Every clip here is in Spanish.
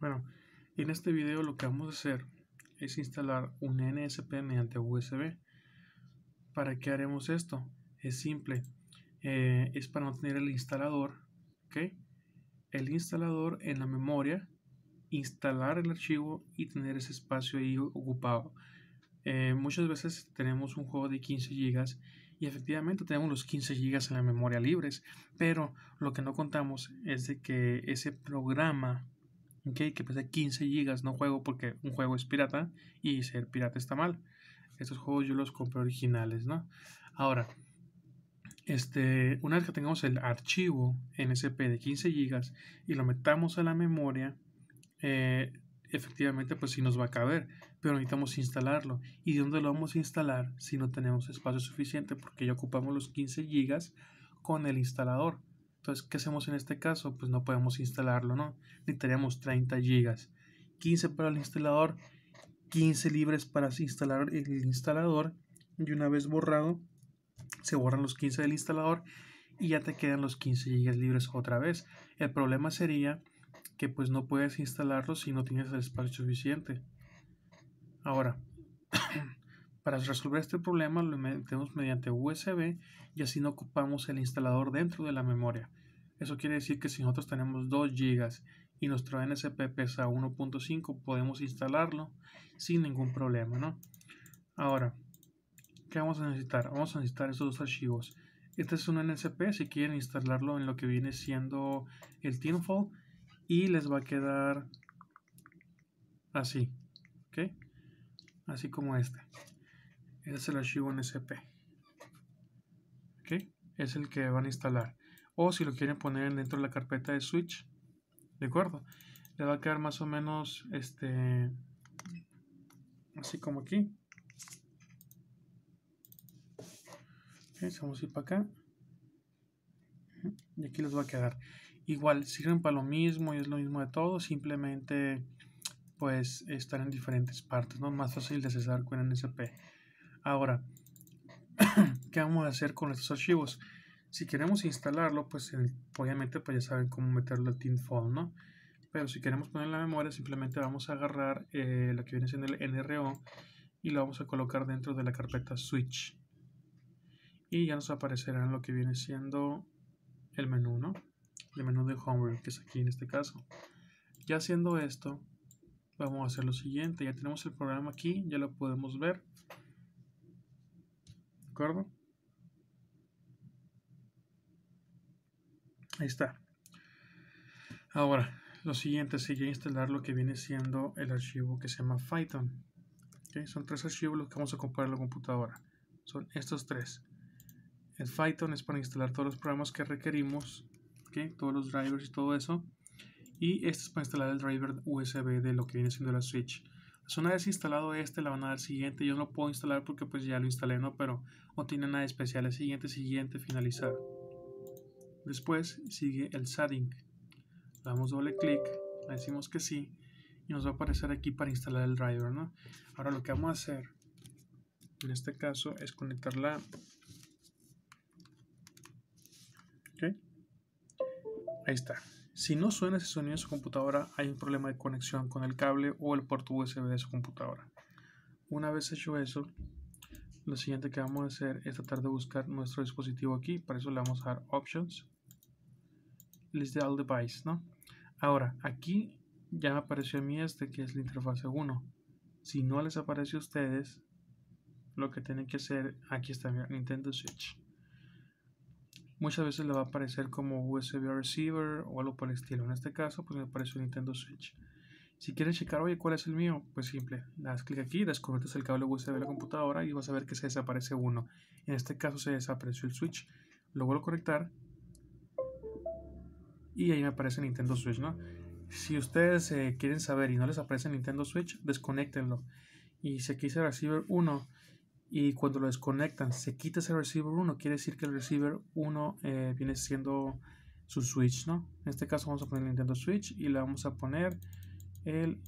Bueno, en este video lo que vamos a hacer es instalar un NSP mediante USB. ¿Para qué haremos esto? Es simple, eh, es para no tener el instalador, ¿ok? El instalador en la memoria, instalar el archivo y tener ese espacio ahí ocupado. Eh, muchas veces tenemos un juego de 15 GB y efectivamente tenemos los 15 GB en la memoria libres, pero lo que no contamos es de que ese programa ¿okay? que pese 15 GB, no juego porque un juego es pirata y ser pirata está mal. Estos juegos yo los compré originales, ¿no? Ahora, este, una vez que tengamos el archivo NSP de 15 GB y lo metamos a la memoria, eh, efectivamente pues sí nos va a caber, pero necesitamos instalarlo. ¿Y de dónde lo vamos a instalar si no tenemos espacio suficiente? Porque ya ocupamos los 15 GB con el instalador. Entonces, ¿qué hacemos en este caso? Pues no podemos instalarlo, ¿no? Necesitaríamos 30 GB. 15 para el instalador, 15 libres para instalar el instalador. Y una vez borrado, se borran los 15 del instalador y ya te quedan los 15 GB libres otra vez. El problema sería que pues no puedes instalarlo si no tienes el espacio suficiente. Ahora, para resolver este problema lo metemos mediante USB y así no ocupamos el instalador dentro de la memoria. Eso quiere decir que si nosotros tenemos 2 GB y nuestro NSP pesa 1.5 podemos instalarlo sin ningún problema. ¿no? Ahora, ¿qué vamos a necesitar? Vamos a necesitar esos dos archivos. Este es un NSP si quieren instalarlo en lo que viene siendo el Tinfoil y les va a quedar así, ¿ok? Así como este es el archivo NSP. ¿Ok? Es el que van a instalar. O si lo quieren poner dentro de la carpeta de switch, ¿de acuerdo? Le va a quedar más o menos este así como aquí. vamos a ir para acá. Y aquí les va a quedar. Igual, sirven para lo mismo y es lo mismo de todo. Simplemente, pues, están en diferentes partes, ¿no? Más fácil de cesar con NSP. Ahora, ¿qué vamos a hacer con estos archivos? Si queremos instalarlo, pues obviamente pues ya saben cómo meterlo al Tintfall, ¿no? Pero si queremos ponerlo en la memoria, simplemente vamos a agarrar eh, lo que viene siendo el NRO y lo vamos a colocar dentro de la carpeta switch. Y ya nos aparecerá lo que viene siendo el menú, ¿no? El menú de Homebrew, que es aquí en este caso. Ya haciendo esto, vamos a hacer lo siguiente. Ya tenemos el programa aquí, ya lo podemos ver acuerdo? Ahí está. Ahora, lo siguiente sería instalar lo que viene siendo el archivo que se llama Python. Son tres archivos los que vamos a comprar en la computadora. Son estos tres. El Python es para instalar todos los programas que requerimos, todos los drivers y todo eso. Y este es para instalar el driver USB de lo que viene siendo la Switch. Pues, una vez instalado este, la van a dar siguiente. Yo no puedo instalar porque pues ya lo instalé, ¿no? Pero no tiene nada especial. siguiente, siguiente, finalizar. Después sigue el setting. Le damos doble clic, le decimos que sí. Y nos va a aparecer aquí para instalar el driver, ¿no? Ahora lo que vamos a hacer en este caso es conectarla. Ahí está. Si no suena ese sonido en su computadora, hay un problema de conexión con el cable o el puerto USB de su computadora. Una vez hecho eso, lo siguiente que vamos a hacer es tratar de buscar nuestro dispositivo aquí. Para eso le vamos a dar Options, List All Device, ¿no? Ahora, aquí ya apareció a mí este que es la interfase 1. Si no les aparece a ustedes, lo que tienen que hacer, aquí está Nintendo Switch muchas veces le va a aparecer como USB receiver o algo por el estilo. En este caso, pues me apareció Nintendo Switch. Si quieres checar, oye, ¿cuál es el mío? Pues simple, das clic aquí, desconectas el cable USB de la computadora y vas a ver que se desaparece uno. En este caso se desapareció el Switch. Lo vuelvo a conectar y ahí me aparece Nintendo Switch, ¿no? Si ustedes eh, quieren saber y no les aparece Nintendo Switch, desconectenlo. Y si aquí se receiver uno y cuando lo desconectan se quita ese receiver 1, quiere decir que el receiver 1 eh, viene siendo su switch, ¿no? En este caso vamos a poner el Nintendo Switch y le vamos a poner el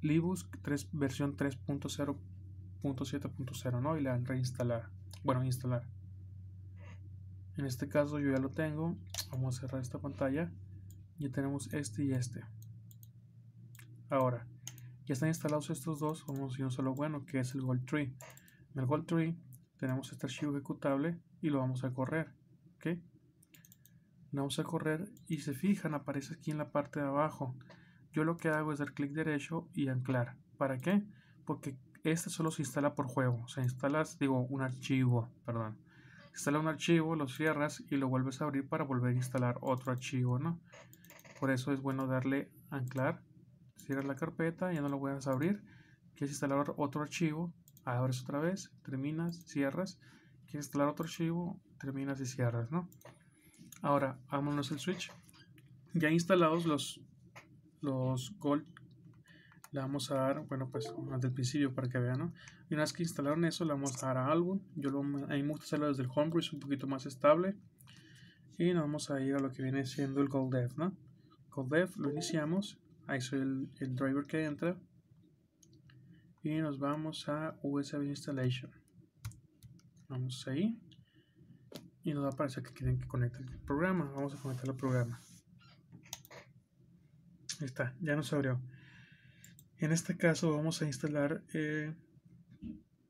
Libus versión 3.0.7.0, ¿no? Y dan reinstalar, bueno, instalar. En este caso yo ya lo tengo, vamos a cerrar esta pantalla, ya tenemos este y este. Ahora, ya están instalados estos dos, vamos a a un solo bueno, que es el Gold Tree en el gold tree tenemos este archivo ejecutable y lo vamos a correr. ok, Lo vamos a correr y se fijan, aparece aquí en la parte de abajo. Yo lo que hago es dar clic derecho y anclar. ¿Para qué? Porque este solo se instala por juego. Se instalas, digo, un archivo, perdón. Instala un archivo, lo cierras y lo vuelves a abrir para volver a instalar otro archivo, ¿no? Por eso es bueno darle anclar, cierras la carpeta, ya no lo vuelves a abrir. Quieres instalar otro archivo, abres otra vez, terminas, cierras, quieres instalar otro archivo, terminas y cierras, ¿no? Ahora, vámonos el switch. Ya instalados los, los Gold, le vamos a dar, bueno, pues desde el principio para que vean, ¿no? Y una vez que instalaron eso, le vamos a dar a álbum. Yo lo, a mí desde el Homebrew, es un poquito más estable. Y nos vamos a ir a lo que viene siendo el Gold Dev, ¿no? Gold Dev lo iniciamos, ahí soy el driver que entra y nos vamos a USB Installation. Vamos ahí y nos va a aparecer que quieren que conecte el programa. Vamos a conectar el programa. Ahí está, ya nos abrió. En este caso vamos a instalar eh,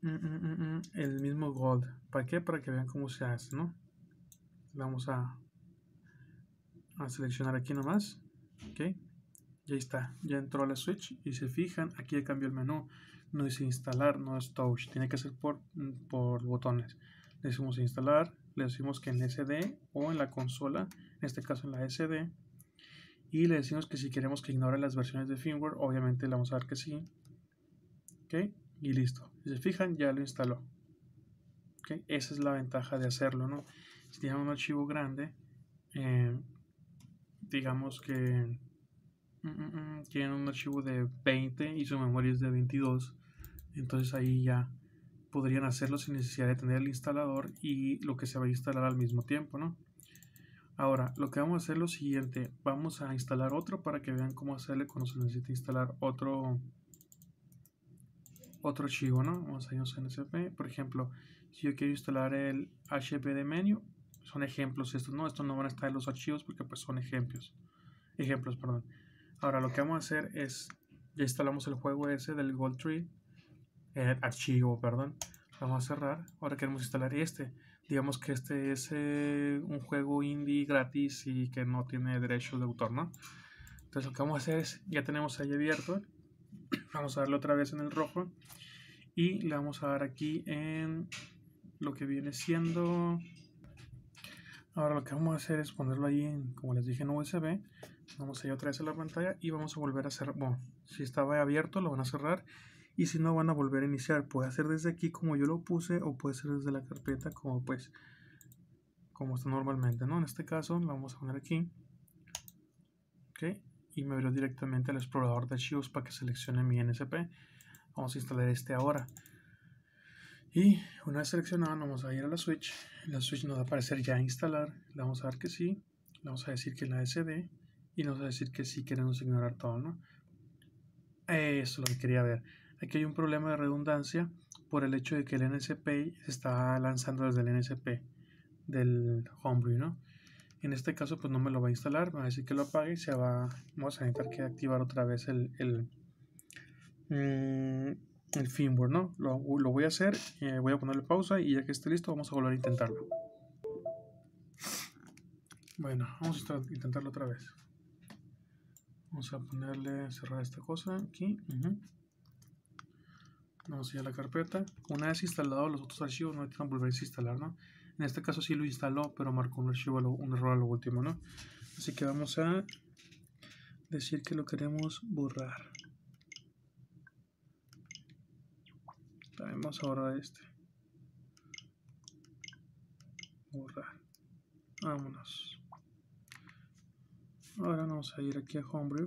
mm, mm, mm, el mismo Gold. ¿Para qué? Para que vean cómo se hace, ¿no? Vamos a, a seleccionar aquí nomás. ok ya está, ya entró la Switch y se fijan, aquí cambió el menú. No dice instalar, no es touch, tiene que ser por, por botones. Le decimos instalar, le decimos que en SD o en la consola, en este caso en la SD. Y le decimos que si queremos que ignore las versiones de firmware, obviamente le vamos a dar que sí. ¿Ok? Y listo. Si se fijan, ya lo instaló. ¿Ok? Esa es la ventaja de hacerlo, ¿no? Si tienen un archivo grande, eh, digamos que Mm, mm, mm. tienen un archivo de 20 y su memoria es de 22. Entonces ahí ya podrían hacerlo sin necesidad de tener el instalador y lo que se va a instalar al mismo tiempo, ¿no? Ahora, lo que vamos a hacer es lo siguiente. Vamos a instalar otro para que vean cómo hacerle cuando se necesita instalar otro otro archivo, ¿no? Vamos a irnos a NSP. Por ejemplo, si yo quiero instalar el HP de menu, son ejemplos estos, ¿no? Estos no van a estar en los archivos porque pues son ejemplos. Ejemplos, perdón. Ahora lo que vamos a hacer es, ya instalamos el juego ese del Gold Tree, archivo, perdón. Vamos a cerrar. Ahora queremos instalar este. Digamos que este es eh, un juego indie gratis y que no tiene derechos de autor, ¿no? Entonces lo que vamos a hacer es, ya tenemos ahí abierto. Vamos a darle otra vez en el rojo. Y le vamos a dar aquí en lo que viene siendo... Ahora lo que vamos a hacer es ponerlo ahí, en, como les dije, en USB Vamos a ir otra vez a la pantalla y vamos a volver a cerrar. Bueno, si estaba abierto lo van a cerrar y si no van a volver a iniciar. Puede ser desde aquí como yo lo puse o puede ser desde la carpeta como pues como está normalmente, ¿no? En este caso lo vamos a poner aquí. ¿Ok? Y me abrirá directamente al explorador de archivos para que seleccione mi NSP. Vamos a instalar este ahora. Y una vez seleccionado, vamos a ir a la switch. La switch nos va a aparecer ya instalar. Le vamos a dar que sí. Le vamos a decir que en la SD y nos va a decir que sí queremos ignorar todo, ¿no? Eso es lo que quería ver. Aquí hay un problema de redundancia por el hecho de que el NSP se está lanzando desde el NSP del Homebrew, ¿no? En este caso, pues no me lo va a instalar, me va a decir que lo apague y se va. Vamos a intentar que activar otra vez el, el, mm, firmware, ¿no? Lo, voy a hacer, eh, voy a ponerle pausa y ya que esté listo, vamos a volver a intentarlo. Bueno, vamos a intentarlo otra vez. Vamos a ponerle cerrar esta cosa aquí. Vamos a ir a la carpeta. Una vez instalado los otros archivos, no hay que volver a instalar, En este caso sí lo instaló, pero marcó un archivo, un error a lo último, ¿no? Así que vamos a decir que lo queremos borrar. También ahora a este. Borrar. Vámonos. Ahora vamos a ir aquí a Homebrew.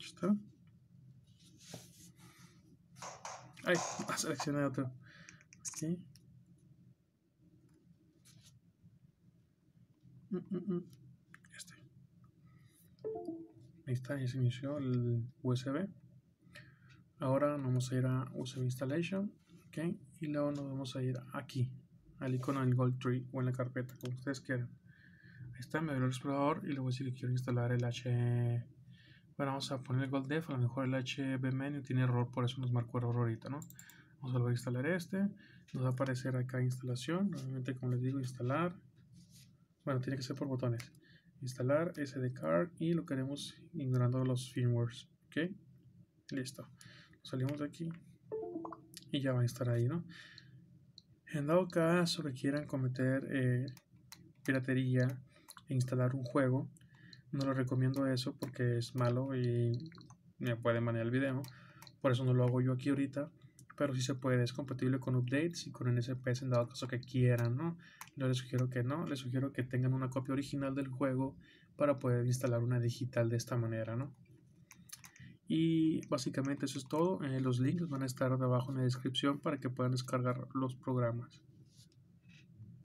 está. Ay, ah, seleccioné otro. Aquí. Mm, mm, mm. Este. Ahí está, ya se inició el USB. Ahora vamos a ir a USB Installation. Okay y luego nos vamos a ir aquí al icono del Gold Tree o en la carpeta como ustedes quieran ahí está me abrió el explorador y luego decir que quiero instalar el H bueno vamos a poner el Gold Def a lo mejor el HB menu tiene error por eso nos marcó error ahorita no vamos a volver a instalar este nos va a aparecer acá instalación obviamente como les digo instalar bueno tiene que ser por botones instalar SD card y lo queremos ignorando los firmwares ok listo salimos de aquí y ya van a estar ahí, ¿no? En dado caso que quieran cometer eh, piratería e instalar un juego, no les recomiendo eso porque es malo y me puede manejar el video. Por eso no lo hago yo aquí ahorita. Pero sí se puede, es compatible con updates y con NSPs en dado caso que quieran, ¿no? Yo les sugiero que no, les sugiero que tengan una copia original del juego para poder instalar una digital de esta manera, ¿no? Y básicamente eso es todo. Eh, los links van a estar abajo en la descripción para que puedan descargar los programas.